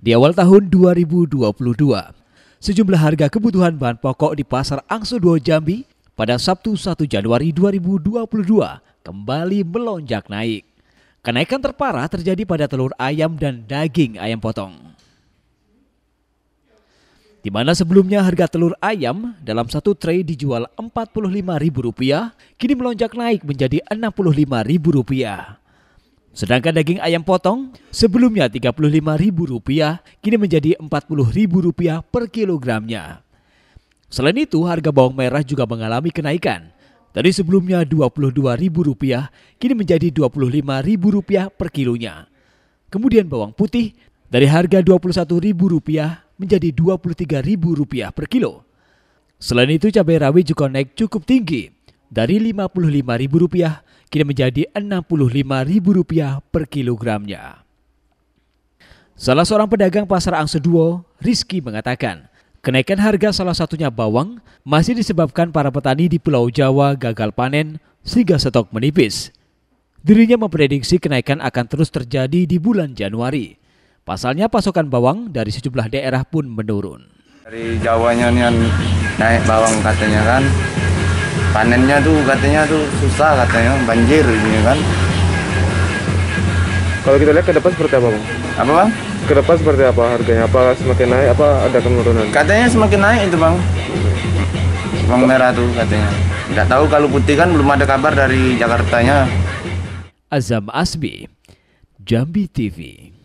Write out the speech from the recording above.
Di awal tahun 2022, sejumlah harga kebutuhan bahan pokok di Pasar Angso 2 Jambi pada Sabtu 1 Januari 2022 kembali melonjak naik. Kenaikan terparah terjadi pada telur ayam dan daging ayam potong. Di mana sebelumnya harga telur ayam dalam satu tray dijual Rp45.000, kini melonjak naik menjadi Rp65.000. Sedangkan daging ayam potong sebelumnya Rp35.000 kini menjadi Rp40.000 per kilogramnya. Selain itu harga bawang merah juga mengalami kenaikan. Dari sebelumnya Rp22.000 kini menjadi Rp25.000 per kilonya. Kemudian bawang putih dari harga Rp21.000 menjadi Rp23.000 per kilo. Selain itu cabai rawit juga naik cukup tinggi dari Rp55.000 kini menjadi Rp65.000 per kilogramnya. Salah seorang pedagang pasar Duo, Rizky mengatakan, kenaikan harga salah satunya bawang masih disebabkan para petani di Pulau Jawa gagal panen sehingga stok menipis. Dirinya memprediksi kenaikan akan terus terjadi di bulan Januari. Pasalnya pasokan bawang dari sejumlah daerah pun menurun. Dari Jawanya nih naik bawang katanya kan, panennya tuh katanya tuh susah katanya banjir gitu kan kalau kita lihat ke depan seperti apa bang? apa bang? ke depan seperti apa harganya? apa semakin naik apa ada penurunan? katanya semakin naik itu bang bang merah tuh katanya nggak tahu kalau putih kan belum ada kabar dari Jakartanya Azam Asbi Jambi TV